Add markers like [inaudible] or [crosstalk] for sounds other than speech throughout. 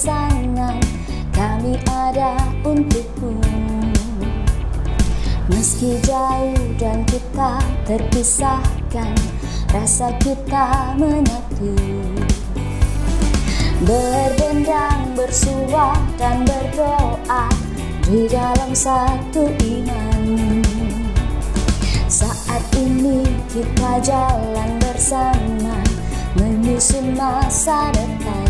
pasangan Kami ada untukmu Meski jauh dan kita terpisahkan Rasa kita menyatu Berbendang, bersuah dan berdoa Di dalam satu iman Saat ini kita jalan bersama Menyusun masa depan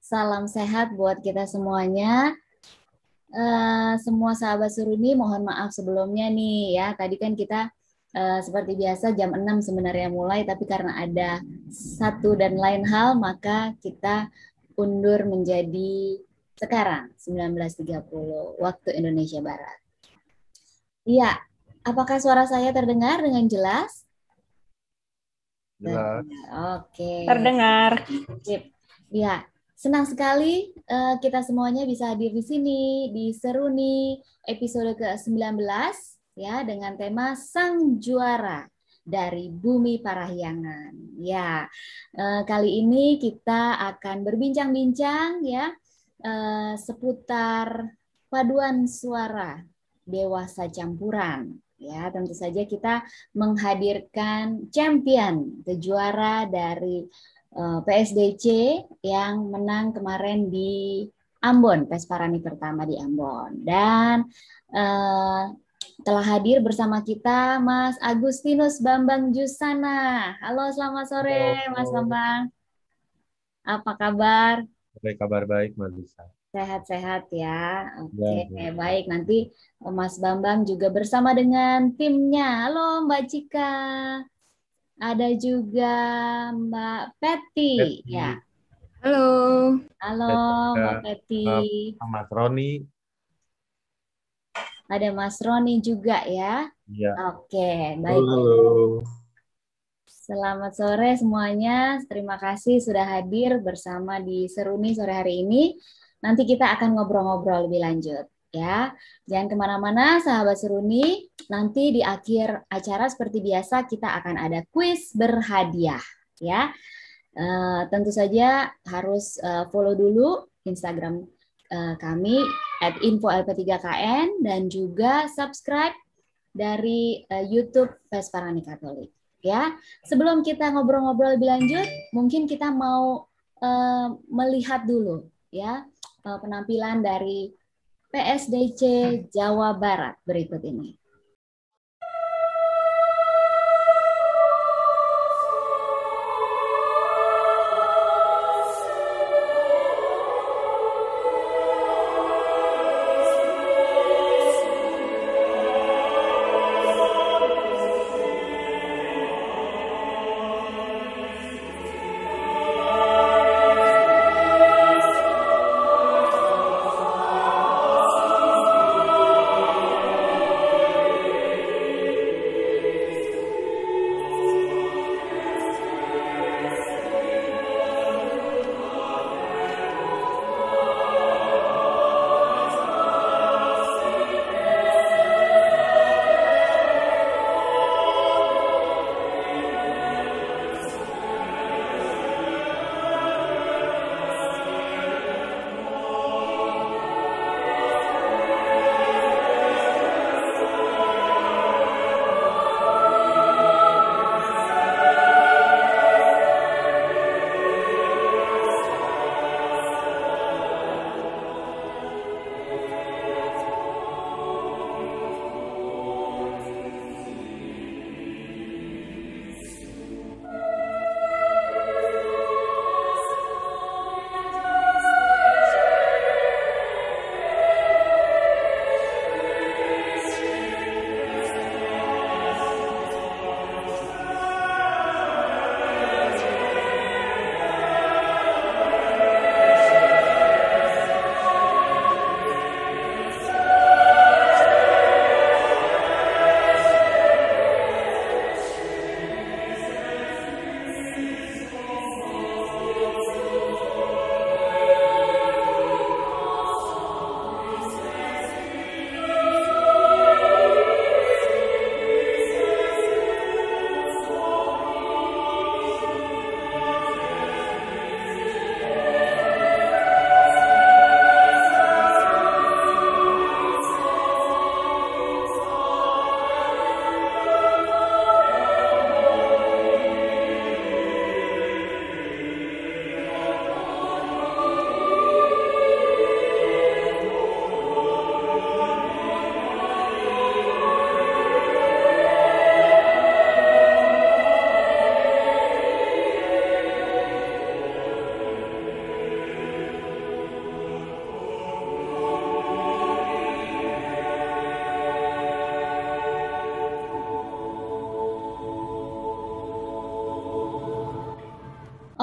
Salam sehat buat kita semuanya. Uh, semua sahabat Suruni mohon maaf sebelumnya nih ya. Tadi kan kita uh, seperti biasa jam 6 sebenarnya mulai tapi karena ada satu dan lain hal maka kita undur menjadi sekarang 19.30 waktu Indonesia Barat. Iya, apakah suara saya terdengar dengan jelas? Jelas. Oke. Okay. Terdengar. Iya. Senang sekali uh, kita semuanya bisa hadir di sini di Seruni episode ke-19 ya dengan tema Sang Juara dari Bumi Parahyangan. Ya, uh, kali ini kita akan berbincang-bincang ya uh, seputar paduan suara dewasa campuran. Ya, tentu saja kita menghadirkan champion, kejuara dari Eh, PSDC yang menang kemarin di Ambon, Pesparani pertama di Ambon. Dan eh, telah hadir bersama kita Mas Agustinus Bambang Jusana. Halo, selamat sore Halo. Mas Bambang. Apa kabar? Baik, kabar baik Mas Lisa. Sehat-sehat ya. Oke, okay. ya, ya. baik. Nanti Mas Bambang juga bersama dengan timnya. Halo Mbak Cika. Ada juga Mbak Peti, Peti. ya. Halo. Halo Peti. Mbak Peti. Mas Roni. Ada Mas Roni juga ya. Iya. Oke, baik. Halo. Selamat sore semuanya. Terima kasih sudah hadir bersama di Seruni sore hari ini. Nanti kita akan ngobrol-ngobrol lebih lanjut ya. Jangan kemana-mana sahabat seruni, nanti di akhir acara seperti biasa kita akan ada kuis berhadiah ya. Uh, tentu saja harus uh, follow dulu Instagram uh, kami at 3 kn dan juga subscribe dari uh, YouTube Vesparani Katolik ya. Sebelum kita ngobrol-ngobrol lebih lanjut, mungkin kita mau uh, melihat dulu ya penampilan dari PSDC Jawa Barat berikut ini.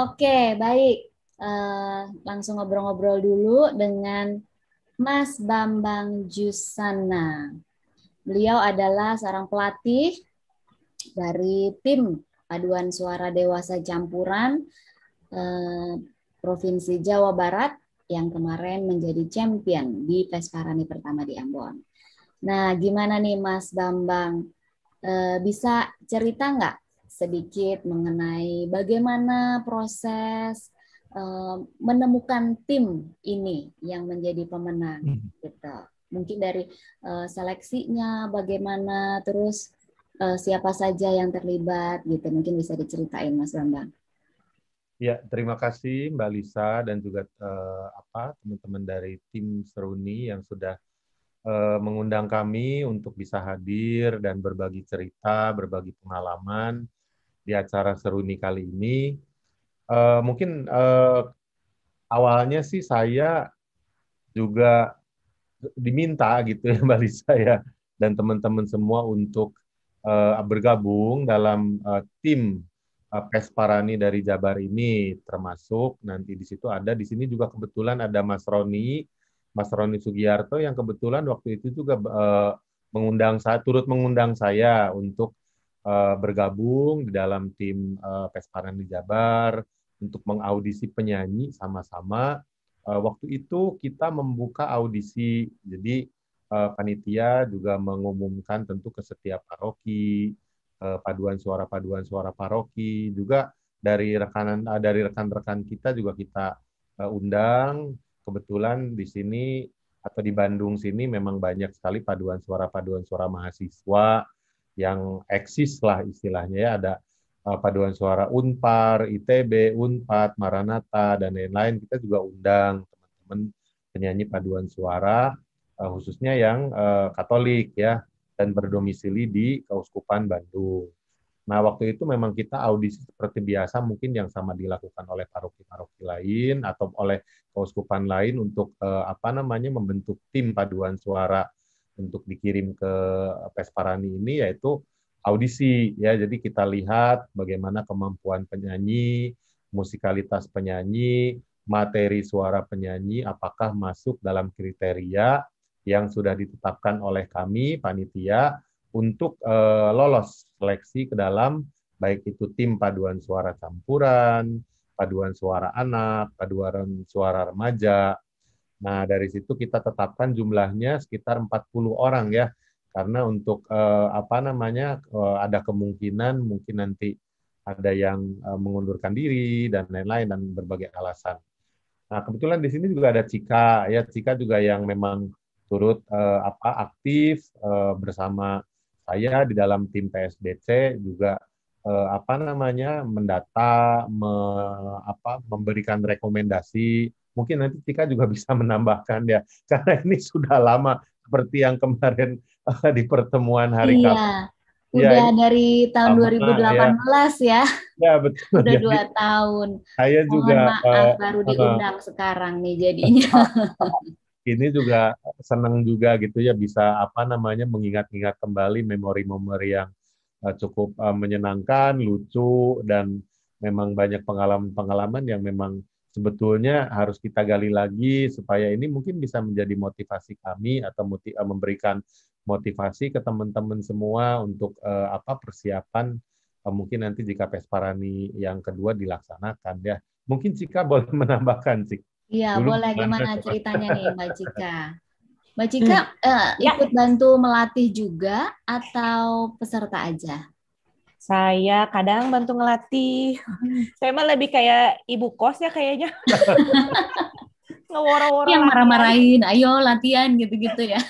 Oke, baik. Uh, langsung ngobrol-ngobrol dulu dengan Mas Bambang Jusana. Beliau adalah seorang pelatih dari tim Paduan Suara Dewasa Campuran eh, Provinsi Jawa Barat yang kemarin menjadi champion di Pesparani pertama di Ambon. Nah, gimana nih Mas Bambang? Eh, bisa cerita nggak sedikit mengenai bagaimana proses uh, menemukan tim ini yang menjadi pemenang hmm. gitu. Mungkin dari uh, seleksinya bagaimana terus uh, siapa saja yang terlibat gitu. Mungkin bisa diceritain Mas Bambang. Ya, terima kasih Mbak Lisa dan juga uh, apa teman-teman dari tim Seruni yang sudah mengundang kami untuk bisa hadir dan berbagi cerita, berbagi pengalaman di acara Seruni kali ini. Uh, mungkin uh, awalnya sih saya juga diminta gitu ya [laughs] Mbak Lisa ya dan teman-teman semua untuk uh, bergabung dalam uh, tim uh, Pesparani dari Jabar ini termasuk nanti di situ ada di sini juga kebetulan ada Mas Roni Mas Roni Sugiyarto yang kebetulan waktu itu juga uh, mengundang saya turut mengundang saya untuk Eh, bergabung di dalam tim uh, eh, Pesparan di Jabar untuk mengaudisi penyanyi sama-sama. Uh, waktu itu kita membuka audisi, jadi uh, panitia juga mengumumkan tentu ke setiap paroki, uh, paduan suara-paduan suara paroki, juga dari rekanan uh, dari rekan-rekan kita juga kita uh, undang. Kebetulan di sini atau di Bandung sini memang banyak sekali paduan suara-paduan suara mahasiswa yang eksis lah istilahnya ya ada eh, paduan suara Unpar, ITB, Unpad, Maranata dan lain-lain kita juga undang teman-teman penyanyi paduan suara eh, khususnya yang eh, Katolik ya dan berdomisili di Keuskupan Bandung. Nah, waktu itu memang kita audisi seperti biasa, mungkin yang sama dilakukan oleh paroki-paroki lain atau oleh keuskupan lain untuk apa namanya membentuk tim paduan suara untuk dikirim ke Pesparani ini yaitu audisi ya. Jadi kita lihat bagaimana kemampuan penyanyi, musikalitas penyanyi, materi suara penyanyi apakah masuk dalam kriteria yang sudah ditetapkan oleh kami panitia untuk e, lolos seleksi ke dalam baik itu tim paduan suara campuran, paduan suara anak, paduan suara remaja Nah, dari situ kita tetapkan jumlahnya sekitar 40 orang ya. Karena untuk eh, apa namanya eh, ada kemungkinan mungkin nanti ada yang eh, mengundurkan diri dan lain-lain dan berbagai alasan. Nah, kebetulan di sini juga ada Cika ya. Cika juga yang memang turut eh, apa aktif eh, bersama saya di dalam tim psbc juga eh, apa namanya mendata me, apa memberikan rekomendasi Mungkin nanti Tika juga [laughs] bisa menambahkan ya, karena ini sudah lama seperti yang kemarin eh, di pertemuan hari iya. Kamis. Ya, udah ya, dari tahun 2018 ya. Ya, ya betul. Udah jadi, dua tahun. Saya juga maaf, uh, baru eh, diundang uh, sekarang nih jadinya. [laughs] ini juga senang juga gitu ya bisa apa namanya mengingat-ingat kembali memori-memori yang uh, cukup uh, menyenangkan, lucu dan memang banyak pengalaman-pengalaman yang memang sebetulnya harus kita gali lagi supaya ini mungkin bisa menjadi motivasi kami atau uh, memberikan motivasi ke teman-teman semua untuk uh, apa persiapan uh, mungkin nanti jika Pesparani yang kedua dilaksanakan ya. Mungkin Cika [laughs] boleh menambahkan sih. Iya, boleh gimana ceritanya nih Mbak Cika? [laughs] Mbak Cika uh, ikut ya. bantu melatih juga atau peserta aja? Saya kadang bantu ngelatih. Hmm. Saya mah lebih kayak ibu kos ya kayaknya. [laughs] Ngeworo-woro. Yang marah-marahin, ayo latihan gitu-gitu ya. [laughs]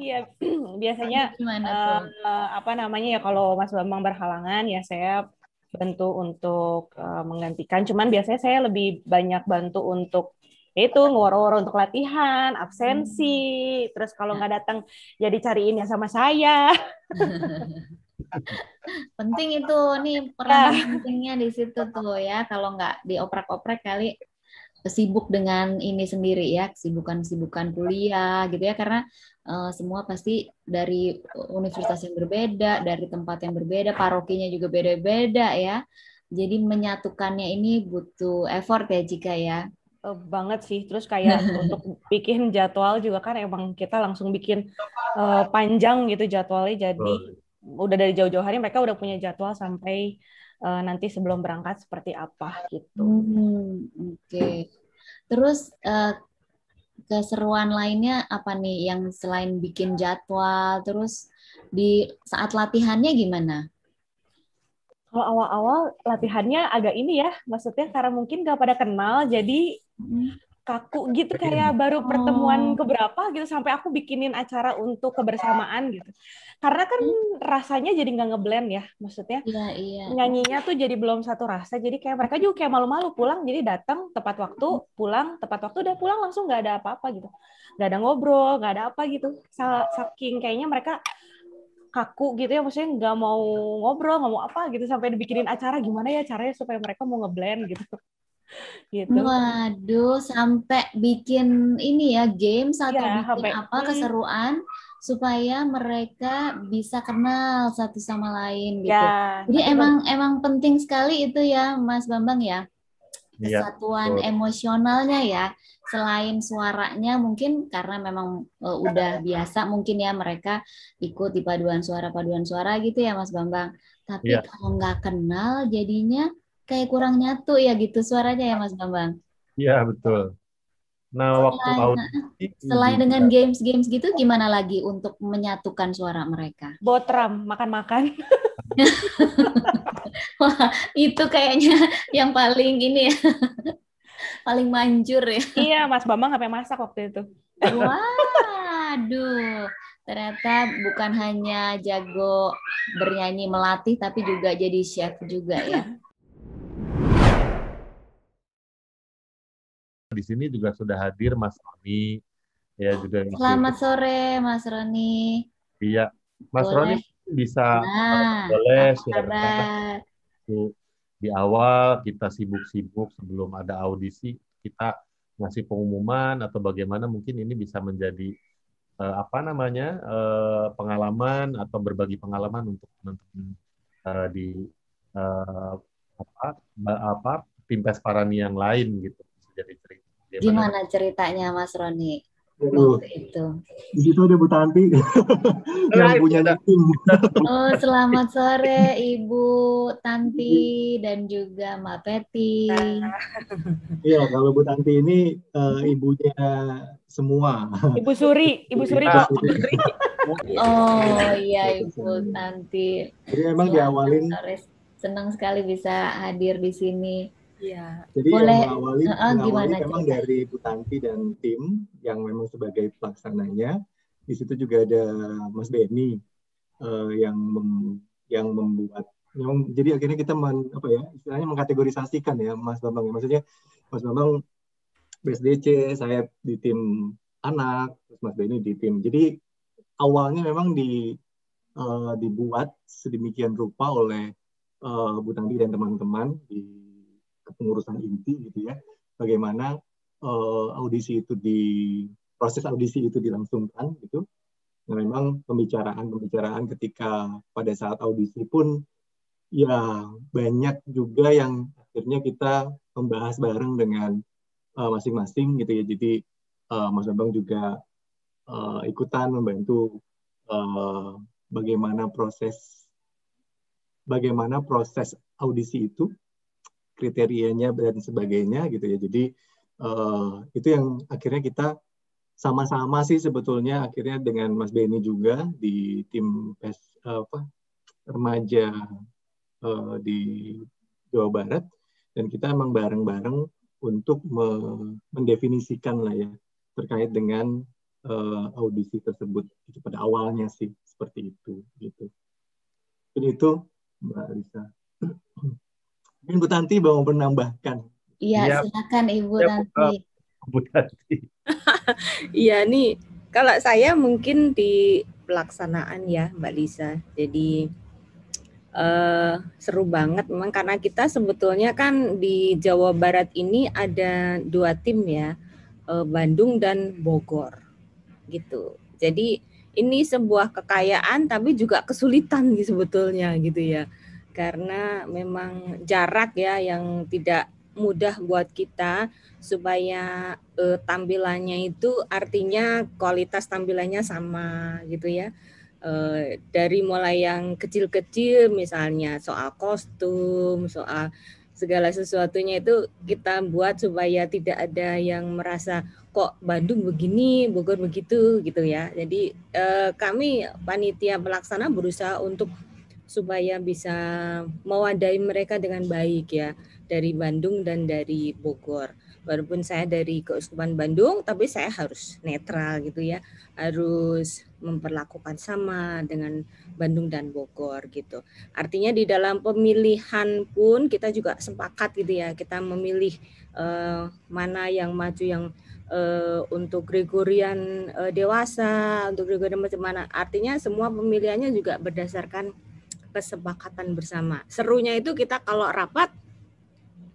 Iya, [clears throat] biasanya Gimana eh, tuh? Uh, apa namanya ya kalau Mas Bambang berhalangan ya saya bantu untuk uh, menggantikan. Cuman biasanya saya lebih banyak bantu untuk ya itu ngoro-ngoro untuk latihan, absensi, hmm. terus kalau ya. nggak datang jadi cariin ya sama saya. [laughs] penting itu nih peran nah. pentingnya di situ tuh ya kalau nggak dioprek-oprek kali sibuk dengan ini sendiri ya kesibukan-kesibukan kuliah gitu ya karena uh, semua pasti dari universitas yang berbeda dari tempat yang berbeda parokinya juga beda-beda ya jadi menyatukannya ini butuh effort ya jika ya eh, banget sih terus kayak [laughs] untuk bikin jadwal juga kan emang kita langsung bikin uh, panjang gitu jadwalnya jadi udah dari jauh-jauh hari mereka udah punya jadwal sampai uh, nanti sebelum berangkat seperti apa gitu. Hmm, Oke. Okay. Terus uh, keseruan lainnya apa nih yang selain bikin jadwal, terus di saat latihannya gimana? Kalau awal-awal latihannya agak ini ya, maksudnya karena mungkin gak pada kenal, jadi hmm kaku gitu kayak baru pertemuan oh. keberapa gitu sampai aku bikinin acara untuk kebersamaan gitu karena kan hmm. rasanya jadi nggak ngeblend ya maksudnya iya, iya. nyanyinya tuh jadi belum satu rasa jadi kayak mereka juga kayak malu-malu pulang jadi datang tepat waktu hmm. pulang tepat waktu udah pulang langsung nggak ada apa-apa gitu nggak ada ngobrol nggak ada apa gitu saking kayaknya mereka kaku gitu ya maksudnya nggak mau ngobrol nggak mau apa gitu sampai dibikinin acara gimana ya caranya supaya mereka mau ngeblend gitu gitu. Waduh, sampai bikin ini ya game, satu ya, bikin sampai. apa hmm. keseruan supaya mereka bisa kenal satu sama lain gitu. Ya, Jadi emang betul. emang penting sekali itu ya Mas Bambang ya. Iya, Kesatuan ya, emosionalnya ya. Selain suaranya mungkin karena memang uh, udah biasa mungkin ya mereka ikut di paduan suara paduan suara gitu ya Mas Bambang. Tapi ya. kalau nggak kenal jadinya kayak kurang nyatu ya gitu suaranya ya Mas Bambang. Iya betul. Nah selain, waktu audisi nah, eh, selain dengan games-games gitu gimana lagi untuk menyatukan suara mereka? Botram makan-makan. [laughs] Wah itu kayaknya yang paling ini ya [laughs] paling manjur ya. Iya Mas Bambang sampai masak waktu itu. Waduh ternyata bukan hanya jago bernyanyi melatih tapi juga jadi chef juga ya. [laughs] di sini juga sudah hadir Mas Roni. Ya, juga Selamat sore Mas Roni. Iya, Mas boleh. Roni bisa nah, boleh share di awal kita sibuk-sibuk sebelum ada audisi kita ngasih pengumuman atau bagaimana mungkin ini bisa menjadi eh, apa namanya eh, pengalaman atau berbagi pengalaman untuk teman-teman eh, di eh, apa apa tim Pesparani yang lain gitu. Gimana ceritanya Mas Roni? Aduh. itu. Itu ada Bu Tanti [laughs] yang punya tim. Oh, selamat sore Ibu Tanti dan juga Mbak Peti. [laughs] Iya, kalau Bu Tanti ini uh, ibunya semua. Ibu Suri, Ibu Suri Suri. Iya. oh iya Ibu Tanti. Jadi emang selamat diawalin. Senang sekali bisa hadir di sini Ya. Jadi Boleh, yang mengawali, uh, mengawali memang cerita? dari Bu Tanti dan tim yang memang sebagai pelaksananya. Di situ juga ada Mas Benny uh, yang mem, yang membuat yang, jadi akhirnya kita men, apa ya istilahnya mengkategorisasikan ya Mas Bambang ya. Maksudnya Mas Bambang BSDC, saya di tim anak, terus Mas Benny di tim. Jadi awalnya memang di uh, dibuat sedemikian rupa oleh uh, Bu Tanti dan teman-teman di kepengurusan inti gitu ya bagaimana uh, audisi itu di proses audisi itu dilangsungkan gitu nah memang pembicaraan pembicaraan ketika pada saat audisi pun ya banyak juga yang akhirnya kita membahas bareng dengan eh, masing-masing uh, gitu ya jadi uh, Mas Bambang juga uh, ikutan membantu uh, bagaimana proses bagaimana proses audisi itu kriterianya dan sebagainya gitu ya. Jadi uh, itu yang akhirnya kita sama-sama sih sebetulnya akhirnya dengan Mas Benny juga di tim pes, apa remaja uh, di Jawa Barat dan kita emang bareng-bareng untuk mendefinisikan lah ya terkait dengan uh, audisi tersebut itu pada awalnya sih seperti itu gitu. dan itu Mbak Risa Ibu Bu Tanti mau menambahkan. Iya, ya. silakan Ibu ya, Tanti. Bu Tanti. [laughs] Iya, nih kalau saya mungkin di pelaksanaan ya Mbak Lisa. Jadi uh, seru banget memang karena kita sebetulnya kan di Jawa Barat ini ada dua tim ya uh, Bandung dan Bogor gitu jadi ini sebuah kekayaan tapi juga kesulitan sebetulnya gitu ya karena memang jarak ya yang tidak mudah buat kita supaya uh, tampilannya itu artinya kualitas tampilannya sama gitu ya uh, dari mulai yang kecil-kecil misalnya soal kostum soal segala sesuatunya itu kita buat supaya tidak ada yang merasa kok Bandung begini Bogor begitu gitu ya jadi uh, kami panitia pelaksana berusaha untuk supaya bisa mewadai mereka dengan baik ya dari Bandung dan dari Bogor. Walaupun saya dari Keuskupan Bandung, tapi saya harus netral gitu ya, harus memperlakukan sama dengan Bandung dan Bogor gitu. Artinya di dalam pemilihan pun kita juga sepakat gitu ya, kita memilih eh, mana yang maju yang uh, untuk Gregorian uh, dewasa, untuk Gregorian macam mana. Artinya semua pemilihannya juga berdasarkan kesepakatan bersama. Serunya itu kita kalau rapat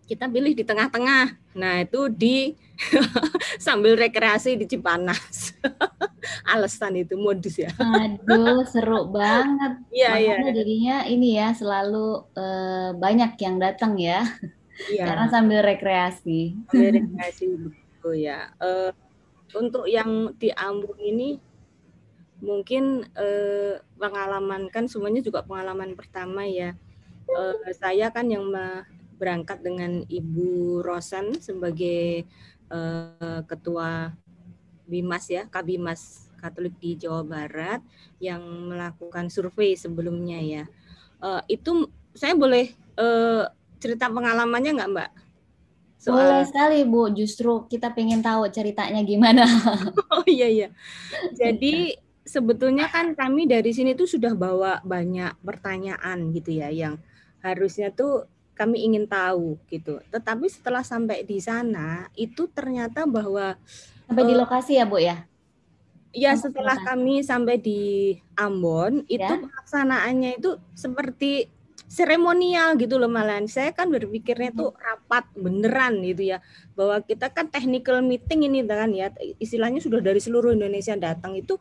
kita pilih di tengah-tengah. Nah, itu di [laughs] sambil rekreasi di Cipanas. [laughs] Alasan itu modus ya. Aduh, [laughs] seru banget. Iya, iya. jadinya ini ya selalu eh, banyak yang datang ya. Iya. Karena sambil rekreasi. Sambil rekreasi betul ya. Uh, untuk yang di Ambon ini mungkin eh, pengalaman kan semuanya juga pengalaman pertama ya. Eh, saya kan yang berangkat dengan Ibu Rosan sebagai eh, ketua Bimas ya, Kabimas Katolik di Jawa Barat yang melakukan survei sebelumnya ya. Eh, itu saya boleh eh, cerita pengalamannya nggak Mbak? Soal... Boleh sekali Bu, justru kita pengen tahu ceritanya gimana. [laughs] oh iya iya. Jadi iya sebetulnya kan kami dari sini tuh sudah bawa banyak pertanyaan gitu ya yang harusnya tuh kami ingin tahu gitu. Tetapi setelah sampai di sana itu ternyata bahwa sampai uh, di eh, lokasi ya, Bu ya? Ya, setelah kami sampai di Ambon itu ya? pelaksanaannya itu seperti seremonial gitu loh malahan saya kan berpikirnya tuh hmm. rapat beneran gitu ya bahwa kita kan technical meeting ini kan ya istilahnya sudah dari seluruh Indonesia datang itu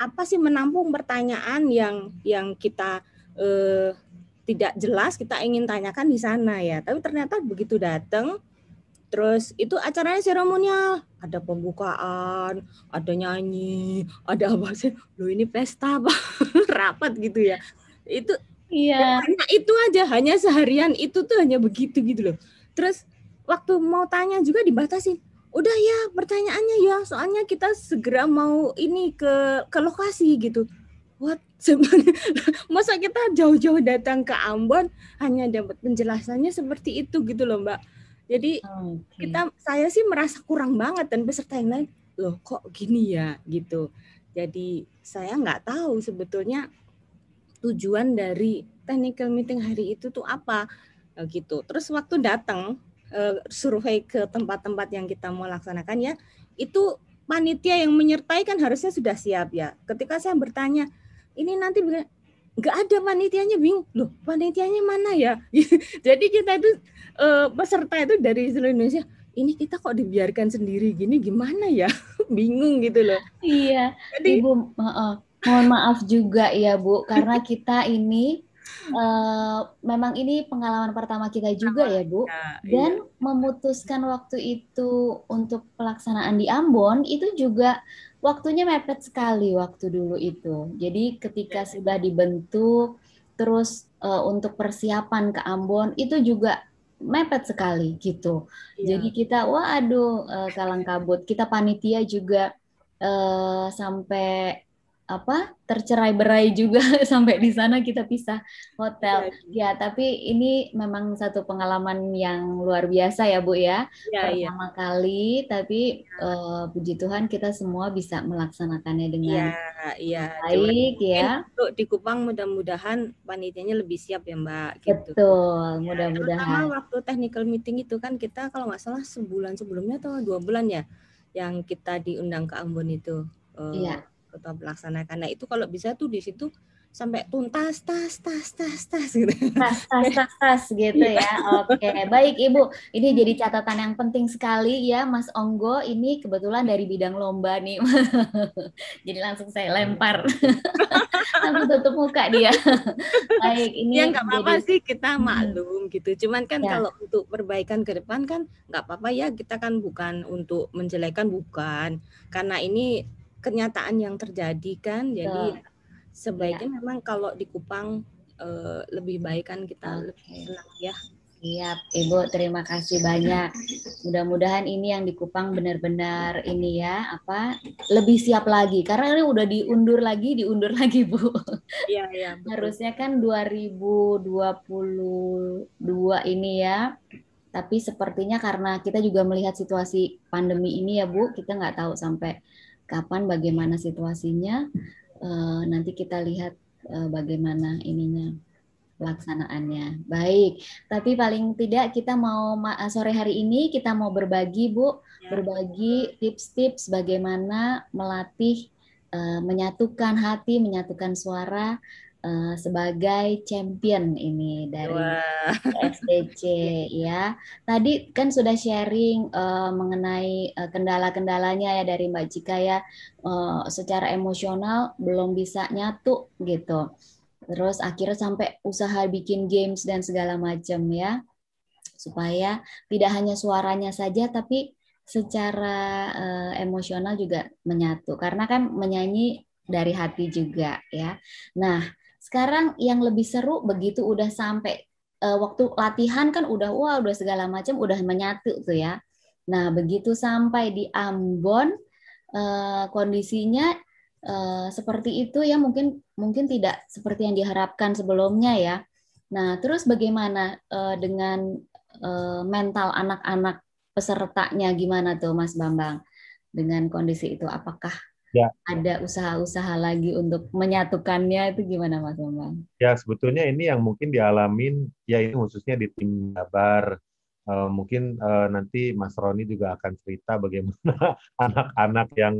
apa sih menampung pertanyaan yang yang kita eh, tidak jelas kita ingin tanyakan di sana ya. Tapi ternyata begitu datang Terus itu acaranya seremonial, ada pembukaan, ada nyanyi, ada apa sih? Lo ini pesta apa? [laughs] Rapat gitu ya. Itu iya. Ya, hanya itu aja, hanya seharian itu tuh hanya begitu gitu loh. Terus waktu mau tanya juga dibatasi udah ya pertanyaannya ya soalnya kita segera mau ini ke ke lokasi gitu what [laughs] masa kita jauh-jauh datang ke Ambon hanya dapat penjelasannya seperti itu gitu loh mbak jadi okay. kita saya sih merasa kurang banget dan peserta yang lain loh kok gini ya gitu jadi saya nggak tahu sebetulnya tujuan dari technical meeting hari itu tuh apa gitu terus waktu datang Eh, survei ke tempat-tempat yang kita mau laksanakan ya, itu panitia yang menyertai kan harusnya sudah siap ya. Ketika saya bertanya, ini nanti nggak ada panitianya bingung loh panitianya mana ya [laughs] jadi kita itu eh, peserta itu dari seluruh Indonesia ini kita kok dibiarkan sendiri gini gimana ya [laughs] bingung gitu loh iya jadi, ibu uh, mohon maaf juga ya bu karena [laughs] kita ini Eh, memang ini pengalaman pertama kita juga ya Bu. Iya. Dan memutuskan waktu itu untuk pelaksanaan di Ambon itu juga waktunya mepet sekali waktu dulu itu. Jadi ketika iya. sudah dibentuk terus uh, untuk persiapan ke Ambon itu juga mepet sekali gitu. Iya. Jadi kita wah aduh uh, eh, kalang kabut. Kita panitia juga uh, sampai apa tercerai berai juga [laughs] sampai di sana kita pisah hotel iya, iya. ya tapi ini memang satu pengalaman yang luar biasa ya bu ya, ya pertama ya. kali tapi ya. uh, puji Tuhan kita semua bisa melaksanakannya dengan ya, ya. baik Cuman, ya untuk di Kupang mudah-mudahan panitianya lebih siap ya mbak gitu. betul mudah-mudahan terutama waktu technical meeting itu kan kita kalau nggak salah sebulan sebelumnya atau dua bulan ya yang kita diundang ke Ambon itu uh, ya ketua pelaksana karena itu kalau bisa tuh di situ sampai tuntas tas tas tas tas gitu. Tas tas [laughs] tas tas gitu ya. Iya. Oke, okay. baik Ibu. Ini jadi catatan yang penting sekali ya Mas Onggo. Ini kebetulan dari bidang lomba nih. [laughs] jadi langsung saya iya. lempar. aku [laughs] tutup muka dia. baik, ini yang nggak apa-apa jadi... sih kita hmm. maklum gitu. Cuman kan ya. kalau untuk perbaikan ke depan kan nggak apa-apa ya kita kan bukan untuk menjelekan bukan. Karena ini kenyataan yang terjadi kan. Jadi ya. sebaiknya ya. memang kalau di Kupang eh, lebih baik kan kita okay. lebih senang ya. Siap, Ibu. Terima kasih banyak. Mudah-mudahan ini yang di Kupang benar-benar ini ya, apa lebih siap lagi karena ini udah diundur lagi, diundur lagi, Bu. Iya, iya. Harusnya kan 2022 ini ya. Tapi sepertinya karena kita juga melihat situasi pandemi ini ya, Bu, kita nggak tahu sampai kapan bagaimana situasinya uh, nanti kita lihat uh, bagaimana ininya pelaksanaannya. Baik, tapi paling tidak kita mau eh, sore hari ini kita mau berbagi Bu, ya. berbagi tips-tips bagaimana melatih uh, menyatukan hati, menyatukan suara Eh, sebagai champion ini dari SDC [laughs] iya. ya. Tadi kan sudah sharing uh, mengenai uh, kendala-kendalanya ya dari Mbak Cika ya uh, secara emosional belum bisa nyatu gitu. Terus akhirnya sampai usaha bikin games dan segala macam ya supaya tidak hanya suaranya saja tapi secara uh, emosional juga menyatu karena kan menyanyi dari hati juga ya. Nah, sekarang yang lebih seru begitu udah sampai uh, waktu latihan kan udah wow, udah segala macam udah menyatu tuh ya. Nah begitu sampai di Ambon uh, kondisinya uh, seperti itu ya mungkin mungkin tidak seperti yang diharapkan sebelumnya ya. Nah terus bagaimana uh, dengan uh, mental anak-anak pesertanya gimana tuh Mas Bambang dengan kondisi itu? Apakah ya. ada usaha-usaha lagi untuk menyatukannya itu gimana Mas Bambang? Ya sebetulnya ini yang mungkin dialamin ya ini khususnya di tim Jabar. Uh, mungkin uh, nanti Mas Roni juga akan cerita bagaimana [laughs] anak-anak yang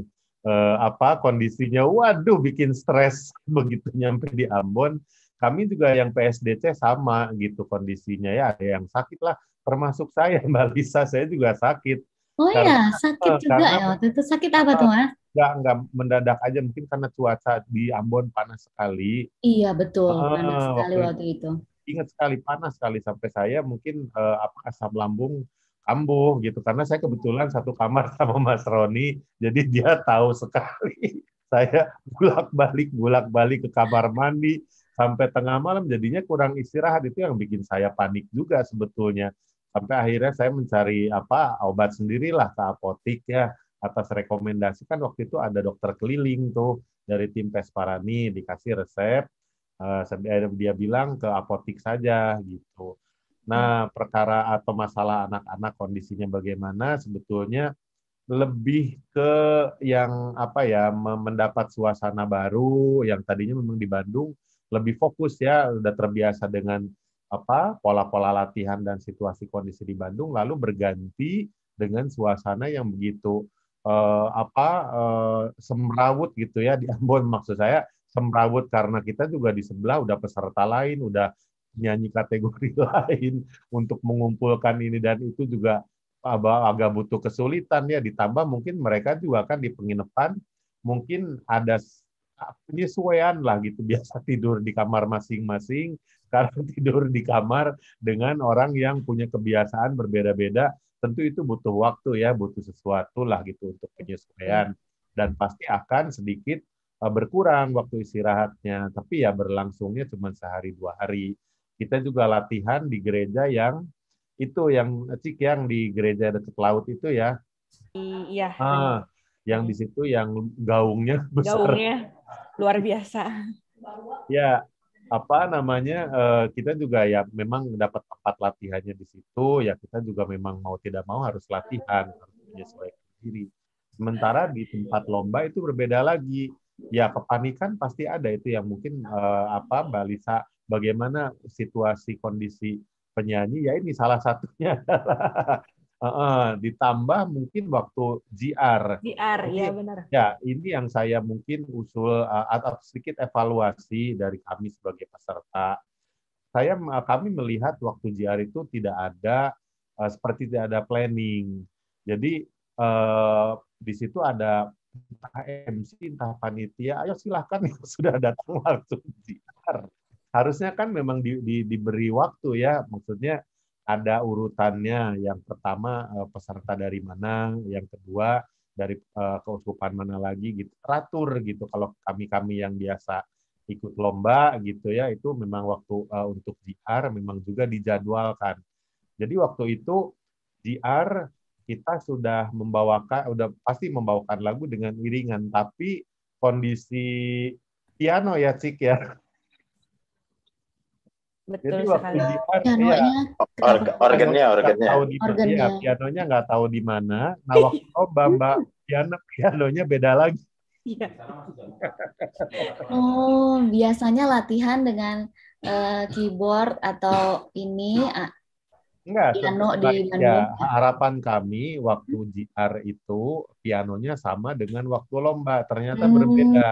uh, apa kondisinya waduh bikin stres [laughs] begitu nyampe di Ambon. Kami juga yang PSDC sama gitu kondisinya ya ada yang sakit lah termasuk saya Mbak Lisa saya juga sakit. Oh iya, ya, sakit juga karena, ya waktu itu sakit apa tuh mas? nggak nggak mendadak aja mungkin karena cuaca di Ambon panas sekali. Iya betul ah, panas sekali waktu, waktu itu. Ingat sekali panas sekali sampai saya mungkin eh, apa asam lambung kambuh gitu karena saya kebetulan satu kamar [laughs] sama Mas Roni jadi dia tahu sekali [laughs] saya bolak balik bolak balik ke kamar mandi sampai tengah malam jadinya kurang istirahat itu yang bikin saya panik juga sebetulnya sampai akhirnya saya mencari apa obat sendirilah ke apotik ya atas rekomendasi kan waktu itu ada dokter keliling tuh dari tim Pesparani dikasih resep uh, dia bilang ke apotik saja gitu. Nah, hmm. perkara atau masalah anak-anak kondisinya bagaimana sebetulnya lebih ke yang apa ya mendapat suasana baru yang tadinya memang di Bandung lebih fokus ya udah terbiasa dengan apa pola-pola latihan dan situasi kondisi di Bandung lalu berganti dengan suasana yang begitu eh, apa eh, semrawut gitu ya di Ambon [laughs] maksud saya semrawut karena kita juga di sebelah udah peserta lain, udah nyanyi kategori [laughs] lain untuk mengumpulkan ini dan itu juga agak butuh kesulitan ya ditambah mungkin mereka juga kan di penginapan mungkin ada penyesuaian lah gitu [laughs] biasa tidur di kamar masing-masing karena tidur di kamar dengan orang yang punya kebiasaan berbeda-beda tentu itu butuh waktu ya, butuh sesuatu lah gitu untuk penyesuaian dan pasti akan sedikit eh, berkurang waktu istirahatnya. Tapi ya berlangsungnya cuma sehari dua hari. Kita juga latihan di gereja yang itu yang cik yang di gereja dekat laut itu ya. Iya. Ah, yang di situ yang gaungnya [laughs] besar. Gaungnya luar biasa. Ya, apa namanya uh, kita juga ya memang dapat tempat latihannya di situ ya kita juga memang mau tidak mau harus latihan harus menyesuaikan diri sementara di tempat lomba itu berbeda lagi ya kepanikan pasti ada itu yang mungkin uh, apa mbak Lisa bagaimana situasi kondisi penyanyi ya ini salah satunya Uh, ditambah mungkin waktu GR. GR, ya benar. Ya, ini yang saya mungkin usul uh, atau sedikit evaluasi dari kami sebagai peserta. Saya uh, kami melihat waktu GR itu tidak ada uh, seperti tidak ada planning. Jadi uh, di situ ada entah MC, entah panitia, ayo silahkan [laughs] yang sudah datang waktu GR. Harusnya kan memang di, di, diberi waktu ya, maksudnya ada urutannya. Yang pertama eh, peserta dari mana, yang kedua dari eh, keuskupan mana lagi gitu. Teratur gitu kalau kami-kami yang biasa ikut lomba gitu ya itu memang waktu uh, untuk JR memang juga dijadwalkan. Jadi waktu itu JR kita sudah membawakan udah pasti membawakan lagu dengan iringan tapi kondisi piano ya Cik ya Betul Jadi sekali. Di part, ya, org organnya, organnya. Tahu di iya, organnya. Ya, pianonya nggak tahu di mana. Nah waktu coba hmm. mbak piano pianonya beda lagi. Iya. oh biasanya latihan dengan uh, keyboard atau ini uh, Enggak, piano di ya, harapan kami waktu JR itu pianonya sama dengan waktu lomba, ternyata hmm. berbeda.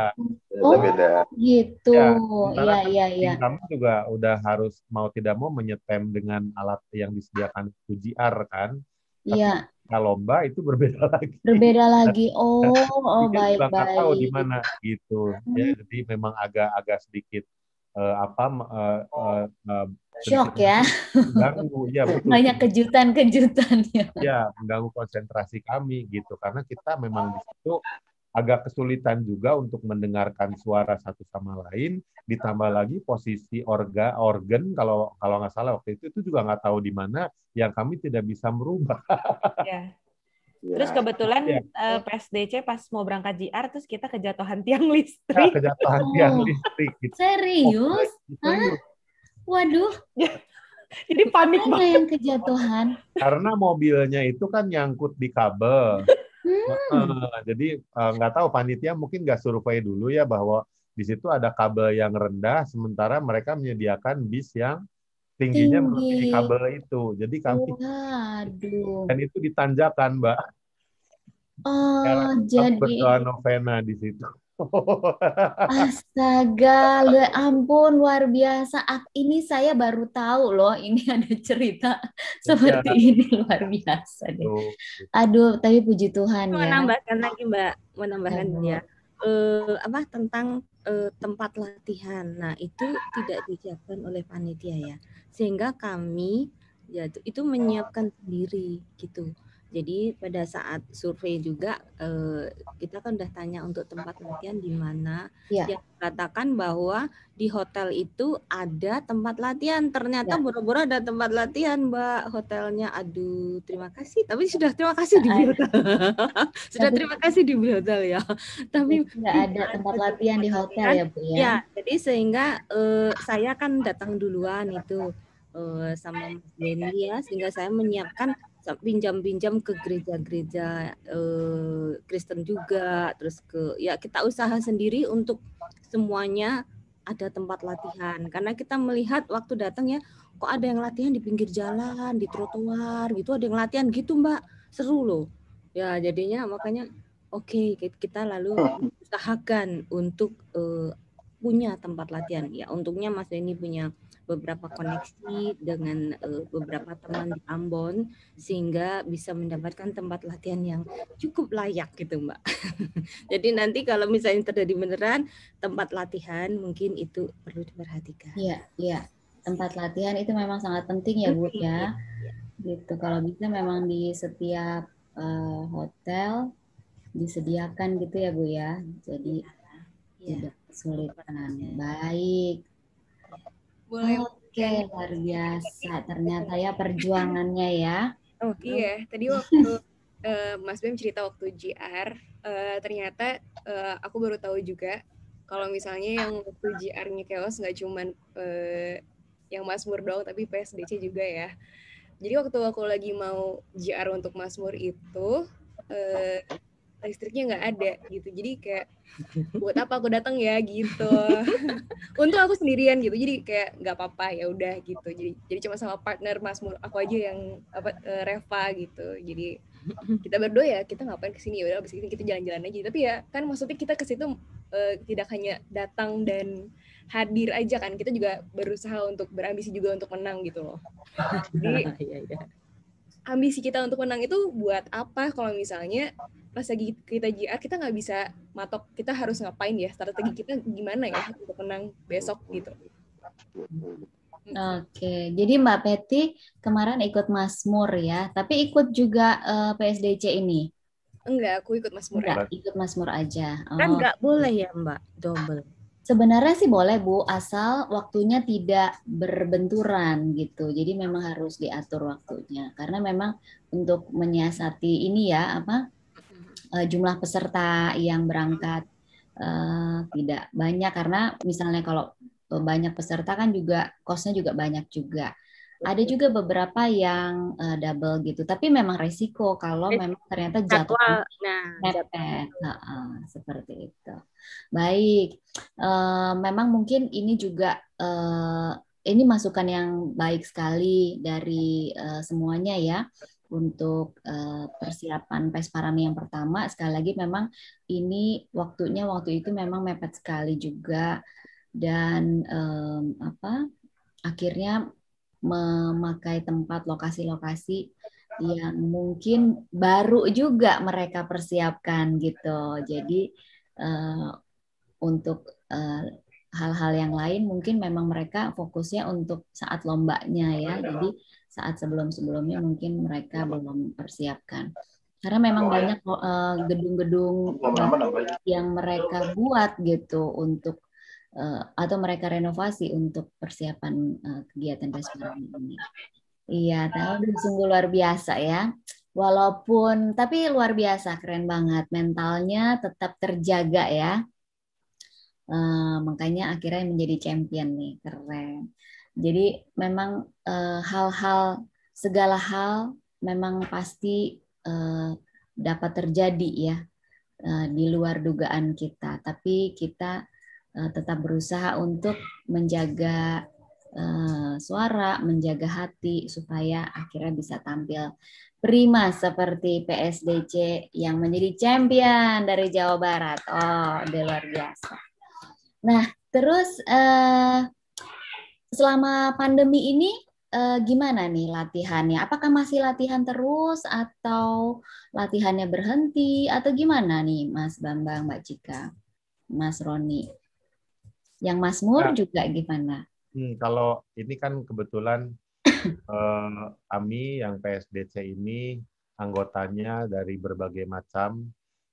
Oh, berbeda. gitu. Ya, iya, iya, iya. Kami juga udah harus mau tidak mau menyetem dengan alat yang disediakan JR kan? Iya. Kalau lomba itu berbeda [laughs] lagi. Berbeda lagi. Oh, oh baik baik. tahu di mana gitu. Hmm. Ya, jadi memang agak-agak sedikit uh, apa uh, uh, uh, shock ya. Mengganggu, ya [laughs] betul. Banyak kejutan-kejutan ya. Ya, mengganggu konsentrasi kami gitu karena kita memang di situ agak kesulitan juga untuk mendengarkan suara satu sama lain ditambah lagi posisi orga organ kalau kalau nggak salah waktu itu itu juga nggak tahu di mana yang kami tidak bisa merubah. Ya. [laughs] Terus iya. kebetulan ya. uh, eh, PSDC pas mau berangkat JR terus kita kejatuhan tiang iya, listrik. Ya, kejatuhan tiang oh. listrik. Gitu. Serius? Oh, serius. Hah? Waduh. Jadi [laughs] panik Mana banget. yang kejatuhan. Karena mobilnya itu kan nyangkut di kabel. Hmm. jadi eh, nggak uh, tahu panitia mungkin nggak survei dulu ya bahwa di situ ada kabel yang rendah, sementara mereka menyediakan bis yang tingginya Tinggi. melebihi kabel itu. Jadi kami Waduh. dan itu ditanjakan, Mbak. Oh, jadi berdoa novena di situ. Astaga, lu ampun, luar biasa. Ini saya baru tahu loh, ini [laughs] ada cerita seperti iya. ini luar biasa deh. Oh. Aduh, tapi puji Tuhan Mau ya. Menambahkan lagi Mbak, menambahkan ya. Uh, apa tentang uh, tempat latihan. Nah, itu tidak disiapkan oleh panitia ya. Sehingga kami ya itu menyiapkan sendiri gitu jadi pada saat survei juga eh, kita kan udah tanya untuk tempat latihan di mana. Ya. Dia katakan bahwa di hotel itu ada tempat latihan. Ternyata ya. boro-boro ada tempat latihan, Mbak. Hotelnya aduh, terima kasih. Tapi sudah terima kasih di hotel. Iya. [laughs] sudah terima kasih di hotel ya. Tapi enggak ada tempat latihan di hotel ya, Bu ya. Ya, jadi sehingga eh, saya kan datang duluan itu eh, sama Mas Denny ya sehingga saya menyiapkan pinjam-pinjam ke gereja-gereja eh, Kristen juga terus ke ya kita usaha sendiri untuk semuanya ada tempat latihan karena kita melihat waktu datang ya kok ada yang latihan di pinggir jalan di trotoar gitu ada yang latihan gitu mbak seru loh ya jadinya makanya oke okay, kita lalu usahakan untuk eh, punya tempat latihan ya untungnya Mas Denny punya beberapa koneksi dengan uh, beberapa teman di Ambon sehingga bisa mendapatkan tempat latihan yang cukup layak gitu Mbak. [laughs] Jadi nanti kalau misalnya terjadi beneran tempat latihan mungkin itu perlu diperhatikan. Iya, iya. Tempat latihan itu memang sangat penting ya Bu ya. Iya, iya. Gitu. Kalau bisa memang di setiap uh, hotel disediakan gitu ya Bu ya. Jadi ya. tidak sulit. Iya. Baik. Boleh. Oke, ya? luar biasa. Ternyata ya perjuangannya ya. Oh iya, tadi waktu uh, Mas Bem cerita waktu JR uh, eh, ternyata uh, aku baru tahu juga kalau misalnya yang waktu jr nya chaos nggak cuman uh, yang Mur doang, tapi PSDC juga ya. Jadi waktu aku lagi mau JR untuk Mas Mur itu, uh, listriknya nggak ada gitu jadi kayak [laughs] buat apa aku datang ya gitu [laughs] untuk aku sendirian gitu jadi kayak nggak apa-apa ya udah gitu jadi jadi cuma sama partner mas Mur aku aja yang apa uh, Reva gitu jadi [laughs] kita berdoa ya kita ngapain kesini ya udah abis ini kita jalan-jalan aja tapi ya kan maksudnya kita ke situ uh, tidak hanya datang dan hadir aja kan kita juga berusaha untuk berambisi juga untuk menang gitu loh jadi iya, iya ambisi kita untuk menang itu buat apa kalau misalnya pas lagi kita JR kita nggak bisa matok kita harus ngapain ya strategi kita gimana ya untuk menang besok gitu. Oke, jadi Mbak Peti kemarin ikut Mas Mur ya, tapi ikut juga uh, eh, PSDC ini. Enggak, aku ikut Mas Mur. Enggak, ikut Mas Mur aja. Kan oh. Kan enggak boleh ya, Mbak, double. Sebenarnya sih boleh Bu, asal waktunya tidak berbenturan gitu. Jadi memang harus diatur waktunya karena memang untuk menyiasati ini ya apa eh, jumlah peserta yang berangkat uh, tidak banyak karena misalnya kalau banyak peserta kan juga kosnya juga banyak juga. Ada juga beberapa yang uh, double gitu, tapi memang resiko kalau memang ternyata jatuh nah, mepet, nah, uh, seperti itu. Baik, uh, memang mungkin ini juga uh, ini masukan yang baik sekali dari uh, semuanya ya untuk uh, persiapan pesparami yang pertama sekali lagi memang ini waktunya waktu itu memang mepet sekali juga dan um, apa akhirnya memakai tempat lokasi-lokasi yang mungkin baru juga mereka persiapkan gitu. Jadi uh, untuk hal eh, hal-hal yang lain mungkin memang mereka fokusnya untuk saat lombanya ya. Jadi saat sebelum-sebelumnya mungkin mereka iya, belum persiapkan. Karena memang banyak eh, gedung-gedung yang mereka buat gitu untuk Eh, atau mereka renovasi untuk persiapan eh, kegiatan restoran ini. Iya, tahu sungguh luar biasa ya. Walaupun tapi luar biasa, keren banget mentalnya tetap terjaga ya. Uh, makanya akhirnya menjadi champion nih, keren. Jadi memang hal-hal uh, segala hal memang pasti uh, dapat terjadi ya uh, di luar dugaan kita. Tapi kita Eh, tetap berusaha untuk menjaga eh, suara, menjaga hati supaya akhirnya bisa tampil prima seperti PSDC yang menjadi champion dari Jawa Barat. Oh, udah luar biasa. Nah, terus eh, selama pandemi ini gimana nih latihannya? Apakah masih latihan terus atau latihannya berhenti atau gimana nih Mas Bambang, Mbak Cika, Mas Roni? Yang Mazmur ya. juga gimana? Hmm, kalau ini kan kebetulan [coughs] eh, kami yang PSDC ini anggotanya dari berbagai macam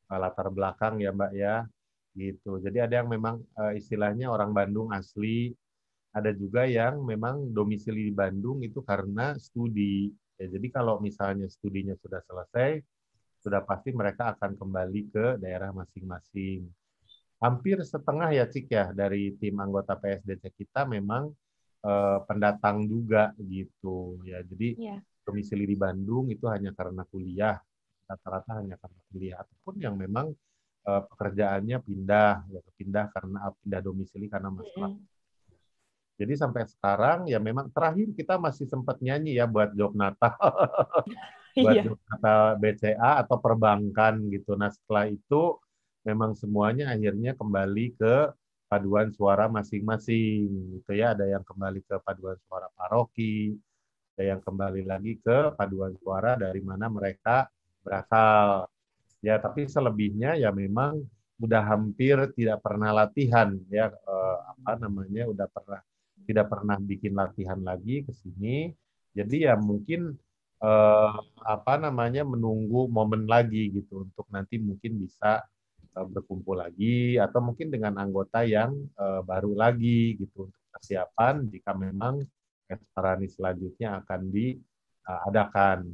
eh, latar belakang ya Mbak ya, gitu. Jadi ada yang memang eh, istilahnya orang Bandung asli, ada juga yang memang domisili di Bandung itu karena studi. Ya, jadi kalau misalnya studinya sudah selesai, sudah pasti mereka akan kembali ke daerah masing-masing hampir setengah ya Cik ya dari tim anggota PSDC kita memang eh, pendatang juga gitu ya. Jadi yeah. domisili di Bandung itu hanya karena kuliah, rata-rata hanya karena kuliah ataupun yang memang eh, pekerjaannya pindah, ya pindah karena pindah domisili karena masalah. Mm Jadi sampai sekarang ya memang terakhir kita masih sempat nyanyi ya buat job Natal. [laughs] Iya. buat iya. job Natal BCA atau perbankan gitu. Nah, setelah itu memang semuanya akhirnya kembali ke paduan suara masing-masing gitu ya ada yang kembali ke paduan suara paroki ada yang kembali lagi ke paduan suara dari mana mereka berasal ya tapi selebihnya ya memang udah hampir tidak pernah latihan ya eh, apa namanya udah pernah tidak pernah bikin latihan lagi ke sini jadi ya mungkin eh, apa namanya menunggu momen lagi gitu untuk nanti mungkin bisa Eh, berkumpul lagi atau mungkin dengan anggota yang uh, baru lagi gitu untuk persiapan jika memang Esparani selanjutnya akan diadakan.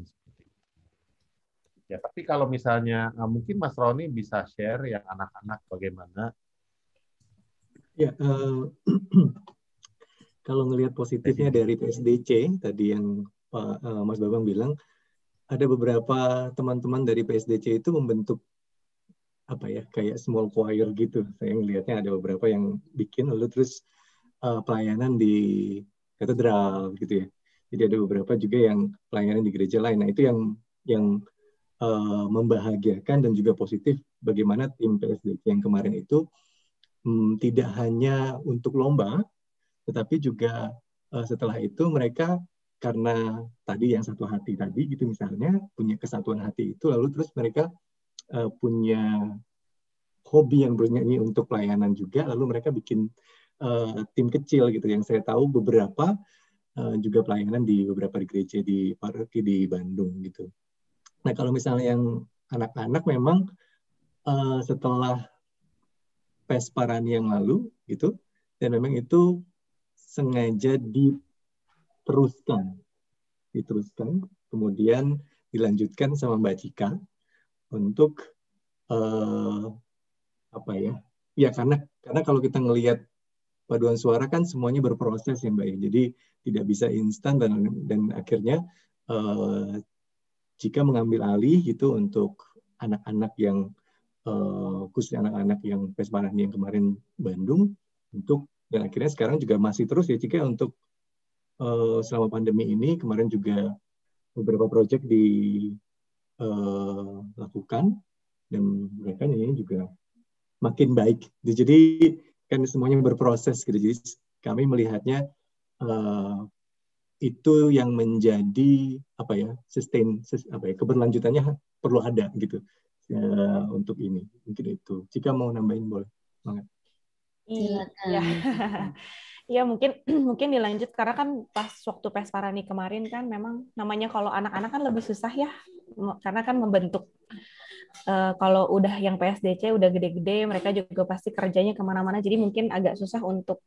Eh, ya, tapi kalau misalnya uh, mungkin Mas Roni bisa share yang anak-anak bagaimana? Ya, uh, [clears throat] kalau ngelihat positifnya dari PSDC tadi yang Pak uh, Mas Babang bilang, ada beberapa teman-teman dari PSDC itu membentuk apa ya kayak small choir gitu saya melihatnya ada beberapa yang bikin lalu terus uh, pelayanan di katedral gitu ya jadi ada beberapa juga yang pelayanan di gereja lain nah itu yang yang uh, membahagiakan dan juga positif bagaimana tim PSD yang kemarin itu um, tidak hanya untuk lomba tetapi juga uh, setelah itu mereka karena tadi yang satu hati tadi gitu misalnya punya kesatuan hati itu lalu terus mereka uh, punya hobi yang bernyanyi untuk pelayanan juga lalu mereka bikin uh, tim kecil gitu yang saya tahu beberapa uh, juga pelayanan di beberapa gereja di paroki di Bandung gitu. Nah kalau misalnya yang anak-anak memang uh, setelah Pesparani yang lalu gitu dan memang itu sengaja diteruskan diteruskan kemudian dilanjutkan sama Mbak Cika untuk uh, apa ya? Ya karena karena kalau kita ngelihat paduan suara kan semuanya berproses ya Mbak ya. Jadi tidak bisa instan dan dan akhirnya uh, jika mengambil alih gitu untuk anak-anak yang uh, khususnya anak-anak yang pesmanah yang kemarin Bandung untuk dan akhirnya sekarang juga masih terus ya jika untuk uh, selama pandemi ini kemarin juga beberapa proyek di Eh, lakukan dan mereka ini juga makin baik. Jadi kan semuanya berproses gitu. Jadi kami melihatnya uh, itu yang menjadi apa ya sustain apa ya keberlanjutannya perlu ada gitu ya, untuk ini mungkin itu jika mau nambahin boleh banget iya, iya. [laughs] Iya mungkin [clears throat] mungkin dilanjut karena kan pas waktu Pesparani kemarin kan memang namanya kalau anak-anak kan lebih susah ya karena kan membentuk uh, kalau udah yang PSDC udah gede-gede mereka juga pasti kerjanya kemana-mana jadi mungkin agak susah untuk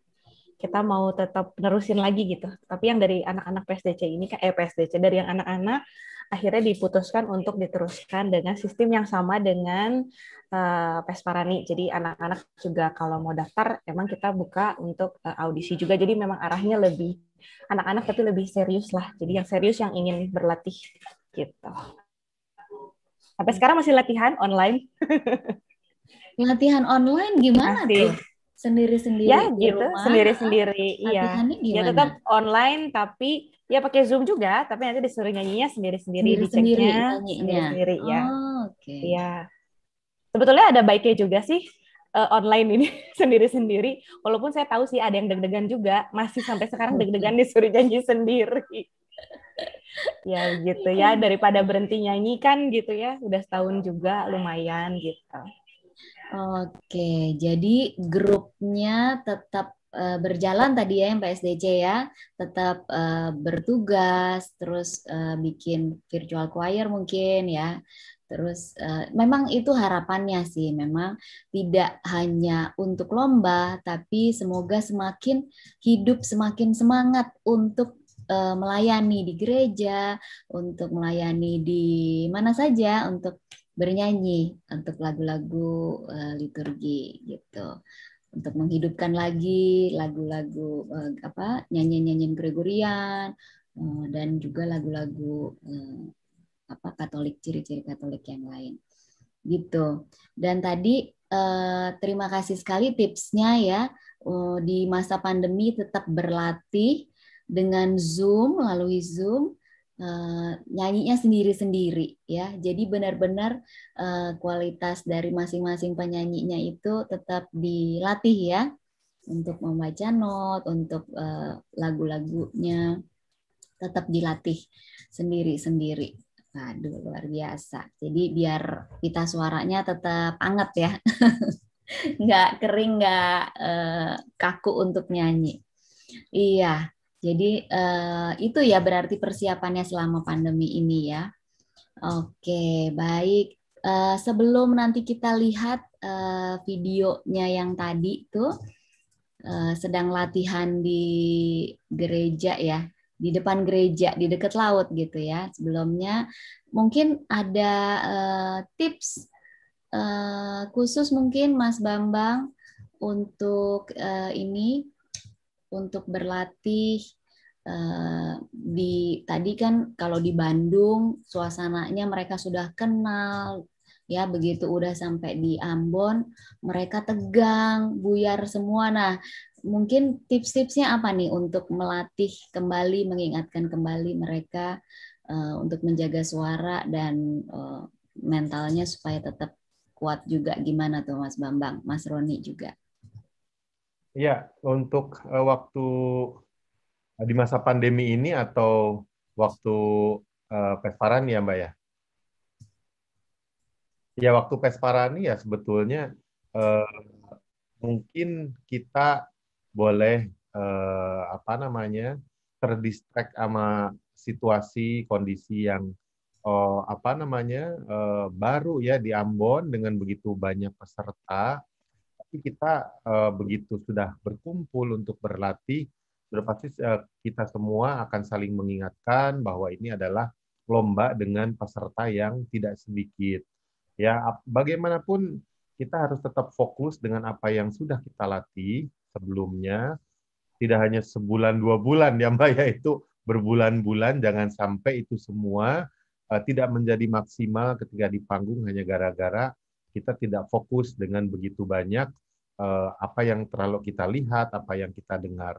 kita mau tetap nerusin lagi gitu tapi yang dari anak-anak PSDC ini kan eh PSDC dari yang anak-anak akhirnya diputuskan untuk diteruskan dengan sistem yang sama dengan uh, Pesparani. Jadi anak-anak juga kalau mau daftar emang kita buka untuk uh, audisi juga. Jadi memang arahnya lebih anak-anak tapi lebih serius lah. Jadi yang serius yang ingin berlatih gitu. Sampai sekarang masih latihan online. [laughs] latihan online gimana masih. tuh? sendiri-sendiri ya di gitu rumah. sendiri-sendiri iya iya ya tetap online tapi ya pakai zoom juga tapi nanti disuruh nyanyinya sendiri-sendiri di sendiri-sendiri ya oke ya sebetulnya ada baiknya juga sih uh, online ini [laughs] sendiri-sendiri. Walaupun saya tahu sih ada yang deg-degan juga, masih sampai sekarang deg-degan [laughs] disuruh nyanyi sendiri. ya gitu ya iya. daripada berhenti nyanyi kan gitu ya, udah setahun juga lumayan gitu. Oke, jadi grupnya tetap uh, berjalan tadi ya yang PSDC ya, tetap uh, bertugas, terus uh, bikin virtual choir mungkin ya. Terus uh, memang itu harapannya sih, memang tidak hanya untuk lomba, tapi semoga semakin hidup, semakin semangat untuk melayani di gereja, untuk melayani di mana saja, untuk bernyanyi untuk lagu-lagu eh, liturgi gitu untuk menghidupkan lagi lagu-lagu eh, apa nyanyi-nyanyi Gregorian uh, dan juga lagu-lagu apa Katolik ciri-ciri Katolik yang lain gitu dan tadi terima kasih sekali tipsnya ya oh, di masa pandemi tetap berlatih dengan Zoom melalui Zoom Eh, nyanyinya sendiri-sendiri ya. Jadi benar-benar uh, kualitas dari masing-masing penyanyinya itu tetap dilatih ya untuk membaca not, untuk uh, lagu-lagunya tetap dilatih sendiri-sendiri. Aduh, luar biasa. Jadi biar kita suaranya tetap anget ya. [laughs] nggak kering, nggak uh, kaku untuk nyanyi. Iya, jadi uh, itu ya berarti persiapannya selama pandemi ini ya. Oke, baik. Uh, sebelum nanti kita lihat uh, videonya yang tadi tuh uh, sedang latihan di gereja ya, di depan gereja di dekat laut gitu ya. Sebelumnya mungkin ada uh, tips uh, khusus mungkin Mas Bambang untuk uh, ini untuk berlatih Uh, di tadi kan kalau di Bandung suasananya mereka sudah kenal ya begitu udah sampai di Ambon mereka tegang buyar semua nah mungkin tips-tipsnya apa nih untuk melatih kembali mengingatkan kembali mereka uh, untuk menjaga suara dan uh, mentalnya supaya tetap kuat juga gimana tuh Mas Bambang Mas Roni juga Ya, untuk uh, waktu eh, di masa pandemi ini atau waktu uh, eh, pesparan ya, Mbak ya? Ya, waktu pesparan ya sebetulnya uh, mungkin kita boleh uh, apa namanya terdistract sama situasi kondisi yang uh, apa namanya uh, baru ya di Ambon dengan begitu banyak peserta pasti kita uh, begitu sudah berkumpul untuk berlatih, berbasis uh, eh, kita semua akan saling mengingatkan bahwa ini adalah lomba dengan peserta yang tidak sedikit. Ya, bagaimanapun kita harus tetap fokus dengan apa yang sudah kita latih sebelumnya. Tidak hanya sebulan dua bulan ya Mbak [laughs] ya itu berbulan-bulan jangan sampai itu semua uh, tidak menjadi maksimal ketika di panggung hanya gara-gara kita tidak fokus dengan begitu banyak Eh, apa yang terlalu kita lihat, apa yang kita dengar.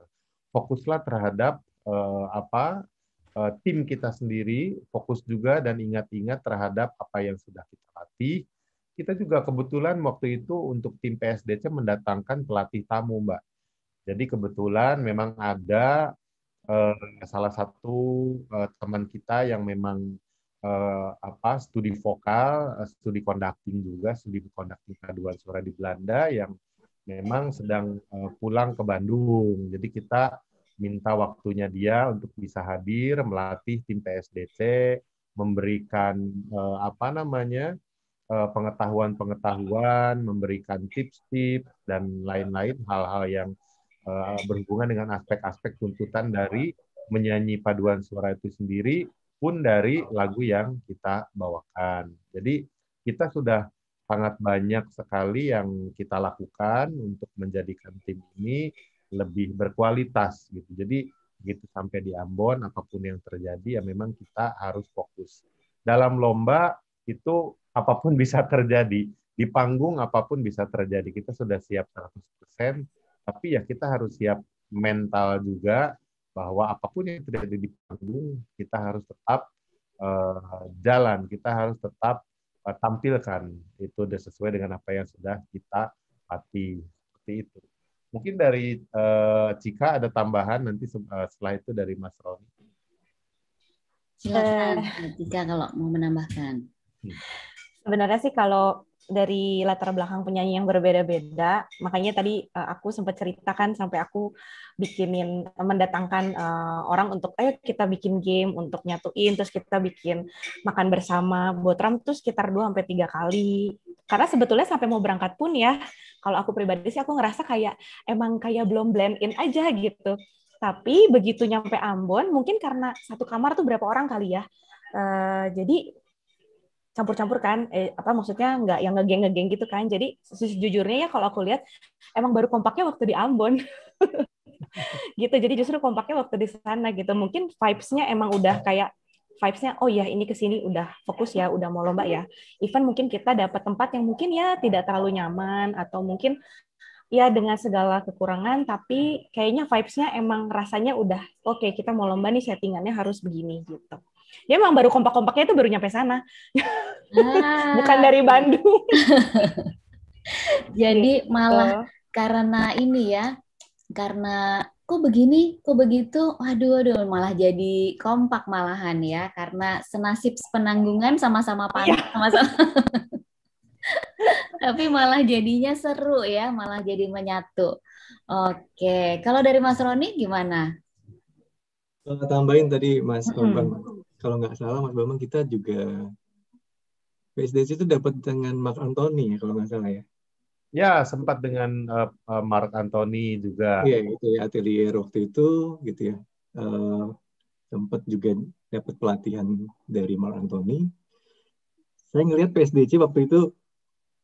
Fokuslah terhadap uh, apa uh, tim kita sendiri, fokus juga dan ingat-ingat terhadap apa yang sudah kita latih. Kita juga kebetulan waktu itu untuk tim PSDC mendatangkan pelatih tamu, Mbak. Jadi kebetulan memang ada uh, salah satu uh, teman kita yang memang uh, apa studi vokal, studi conducting juga, studi conducting paduan suara di Belanda yang memang sedang eh, pulang ke Bandung. Jadi kita minta waktunya dia untuk bisa hadir melatih tim PSDC, memberikan eh, apa namanya eh, pengetahuan-pengetahuan, memberikan tips-tips dan lain-lain hal-hal yang berhubungan dengan aspek-aspek tuntutan dari menyanyi paduan suara itu sendiri pun dari lagu yang kita bawakan. Jadi kita sudah sangat banyak sekali yang kita lakukan untuk menjadikan tim ini lebih berkualitas gitu. Jadi begitu sampai di Ambon apapun yang terjadi ya memang kita harus fokus. Dalam lomba itu apapun [laughs] bisa terjadi. Di panggung apapun bisa terjadi. Kita sudah siap 100%, tapi ya kita harus siap mental juga bahwa apapun yang terjadi di panggung kita harus tetap uh, jalan, kita harus tetap Eh, tampilkan itu sesuai dengan apa yang sudah kita latih seperti itu. Mungkin dari uh, Cika ada tambahan nanti eh, setelah itu dari Mas Roni. Silakan Cika kalau mau menambahkan. Hmm. Sebenarnya sih kalau dari latar belakang penyanyi yang berbeda-beda. Makanya tadi uh, aku sempat ceritakan sampai aku bikinin mendatangkan uh, orang untuk ayo kita bikin game untuk nyatuin terus kita bikin makan bersama Ram tuh sekitar 2 sampai 3 kali. Karena sebetulnya sampai mau berangkat pun ya, kalau aku pribadi sih aku ngerasa kayak emang kayak belum blend in aja gitu. Tapi begitu nyampe Ambon, mungkin karena satu kamar tuh berapa orang kali ya. Uh, jadi campur-campur kan eh, apa maksudnya nggak yang ngegeng ngegeng gitu kan jadi sejujurnya ya kalau aku lihat emang baru kompaknya waktu di Ambon [laughs] gitu jadi justru kompaknya waktu di sana gitu mungkin vibes-nya emang udah kayak vibes-nya oh ya ini kesini udah fokus ya udah mau lomba ya even mungkin kita dapat tempat yang mungkin ya tidak terlalu nyaman atau mungkin ya dengan segala kekurangan tapi kayaknya vibes-nya emang rasanya udah oke okay, kita mau lomba nih settingannya harus begini gitu dia ya, memang baru kompak-kompaknya itu baru nyampe sana ah. bukan dari Bandung jadi gitu. malah karena ini ya karena kok begini, kok begitu, waduh, waduh, malah jadi kompak malahan ya, karena senasib penanggungan sama-sama iya. panas, yeah. sama-sama. [laughs] Tapi malah jadinya seru ya, malah jadi menyatu. Oke, kalau dari Mas Roni gimana? Tambahin tadi Mas Bambang. Hmm kalau nggak salah Mas Bambang kita juga PSDC itu dapat dengan Mark Anthony ya, kalau nggak salah ya. Ya, sempat dengan uh, Mark Anthony juga. Iya, itu ya atelier waktu itu gitu ya. Uh, sempat juga dapat pelatihan dari Mark Anthony. Saya ngelihat PSDC waktu itu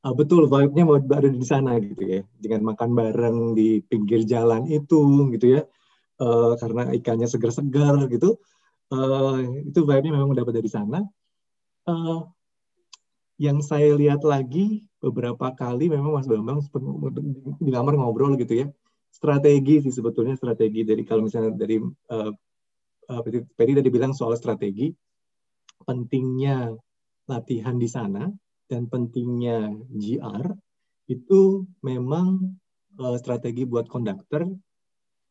uh, betul vibe-nya mau baru di sana gitu ya. Dengan makan bareng di pinggir jalan itu gitu ya. Uh, karena ikannya segar-segar gitu. Uh, itu vibe-nya memang dapat dari sana. Uh, yang saya lihat lagi beberapa kali memang Mas Bambang di kamar ngobrol gitu ya. Strategi sih sebetulnya strategi dari kalau misalnya dari uh, eh, uh, Peri tadi bilang soal strategi, pentingnya latihan di sana dan pentingnya GR itu memang uh, strategi buat konduktor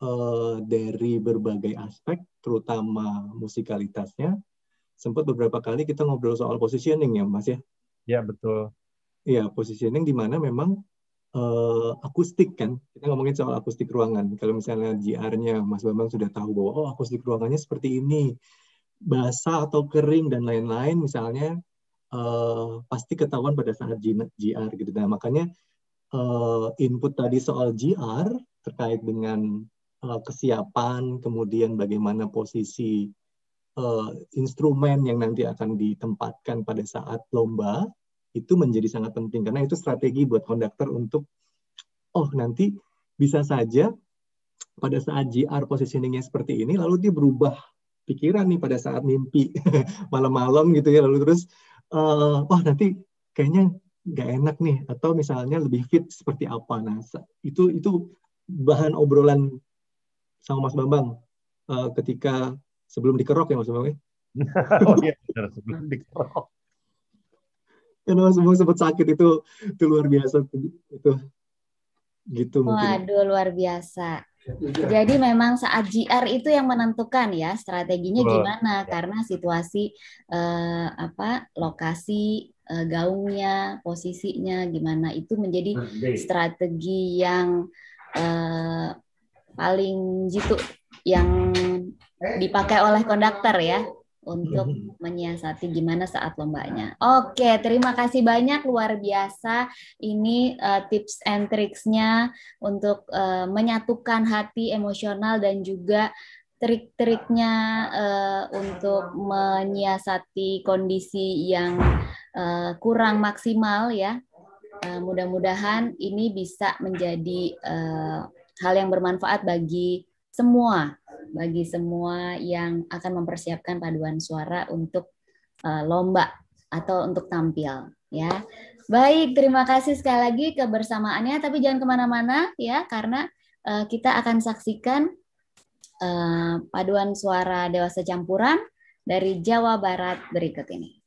Eh, dari berbagai aspek, terutama musikalitasnya. Sempat beberapa kali kita ngobrol soal positioning ya, Mas ya. Ya betul. Iya positioning di mana memang uh, akustik kan. Kita ngomongin soal akustik ruangan. Kalau misalnya GR-nya Mas Bambang sudah tahu bahwa oh akustik ruangannya seperti ini, basah atau kering dan lain-lain misalnya uh, pasti ketahuan pada saat GR gitu. Nah makanya uh, input tadi soal GR terkait dengan Eh, kesiapan, kemudian bagaimana posisi uh, instrumen yang nanti akan ditempatkan pada saat lomba itu menjadi sangat penting karena itu strategi buat konduktor untuk oh nanti bisa saja pada saat GR positioningnya seperti ini lalu dia berubah pikiran nih pada saat mimpi [laughs] malam-malam gitu ya lalu terus uh, wah nanti kayaknya nggak enak nih atau misalnya lebih fit seperti apa nah itu itu bahan obrolan sama Mas Bambang uh, ketika sebelum dikerok ya Mas Bambang ya? [laughs] oh iya benar sebelum dikerok. Karena Mas Bambang sempat sakit itu itu luar biasa itu gitu mungkin. Waduh luar biasa. Iya, iya. Jadi memang saat jr itu yang menentukan ya strateginya Betul. gimana iya. karena situasi eh, apa lokasi eh, gaungnya posisinya gimana itu menjadi strategi yang eh, paling jitu yang dipakai oleh konduktor ya untuk hmm. menyiasati gimana saat lombanya. Oke, terima kasih banyak luar biasa ini uh, tips and tricksnya untuk uh, menyatukan hati emosional dan juga trik-triknya uh, untuk menyiasati kondisi yang uh, kurang maksimal ya. Uh, mudah-mudahan ini bisa menjadi uh, hal yang bermanfaat bagi semua, bagi semua yang akan mempersiapkan paduan suara untuk uh, lomba atau untuk tampil ya. Baik, terima kasih sekali lagi kebersamaannya, tapi jangan kemana-mana ya, karena uh, kita akan saksikan uh, paduan suara dewasa campuran dari Jawa Barat berikut ini.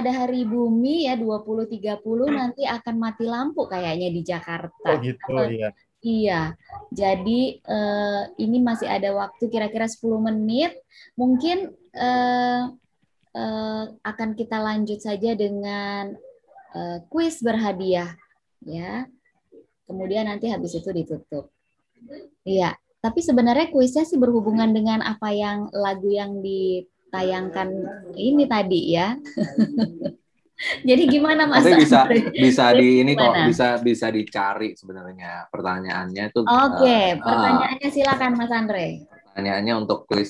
ada hari bumi ya 2030 hmm. nanti akan mati lampu kayaknya di Jakarta. Oh gitu Karena, iya. Iya. Jadi uh, ini masih ada waktu kira-kira 10 menit. Mungkin uh, uh, akan kita lanjut saja dengan kuis berhadiah ya. Kemudian nanti habis itu ditutup. Iya. Tapi sebenarnya kuisnya sih berhubungan dengan apa yang lagu yang di tayangkan ini tadi ya. [laughs] Jadi gimana Mas? Tapi bisa bisa di ini kok bisa bisa dicari sebenarnya pertanyaannya itu. Oke, okay, uh, eh, ah. pertanyaannya uh, silakan Mas Andre. Pertanyaannya untuk kuis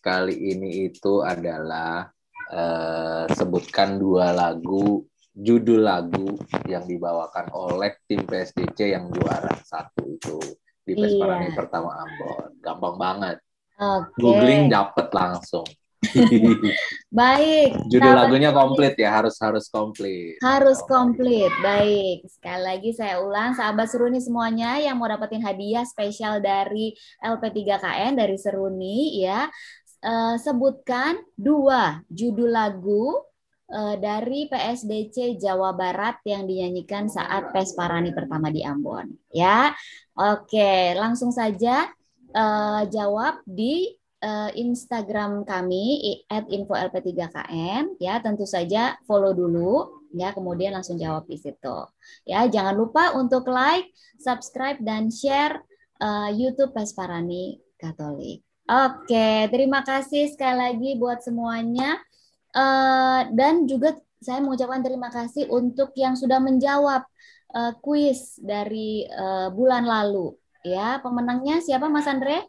kali ini itu adalah uh, sebutkan dua lagu judul lagu yang dibawakan oleh tim PSDC yang juara satu itu di Pesparani iya. pertama Ambon. Gampang banget. Okay. Googling dapat langsung. [laughs] baik. Judul lagunya komplit ya, harus harus komplit. Harus komplit. Baik. Sekali lagi saya ulang, sahabat Seruni semuanya yang mau dapetin hadiah spesial dari LP3KN dari Seruni ya, uh, sebutkan dua judul lagu uh, dari PSDC Jawa Barat yang dinyanyikan saat Pes Parani pertama di Ambon. Ya, oke, langsung saja uh, jawab di uh, Instagram kami infolp 3 km ya tentu saja follow dulu ya kemudian langsung jawab di situ. Ya, jangan lupa untuk like, subscribe dan share uh, YouTube Pesparani Katolik. Oke, terima kasih sekali lagi buat semuanya. Uh, dan juga saya mengucapkan terima kasih untuk yang sudah menjawab uh, kuis dari uh, bulan lalu. Ya, pemenangnya siapa Mas Andre?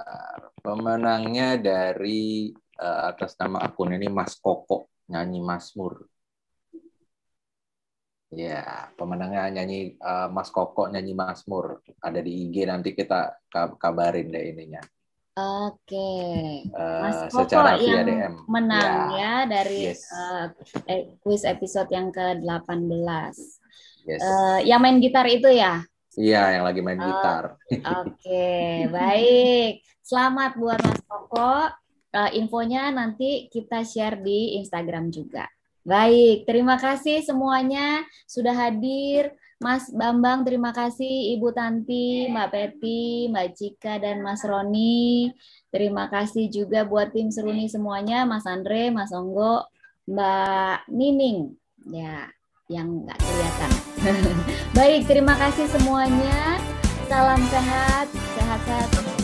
sebentar. Pemenangnya dari uh, atas nama akun ini Mas Koko nyanyi Masmur. Ya, pemenangnya nyanyi uh, Mas Koko nyanyi Masmur. Ada di IG nanti kita kabarin deh ininya. Oke. Eh, Mas uh, Koko yang DM. menang ya, ya dari yes. uh, quiz episode yang ke-18. Yes. Uh, yang main gitar itu ya? Iya, yang lagi main oh, gitar. Oke, okay. baik. Selamat buat Mas Koko. Uh, eh, infonya nanti kita share di Instagram juga. Baik, terima kasih semuanya sudah hadir. Mas Bambang, terima kasih. Ibu Tanti, Mbak Peti, Mbak Cika, dan Mas Roni. Terima kasih juga buat tim Seruni semuanya, Mas Andre, Mas Onggo, Mbak Nining. Ya, yang nggak kelihatan. [laughs] Baik, terima kasih semuanya. Salam sehat, sehat-sehat.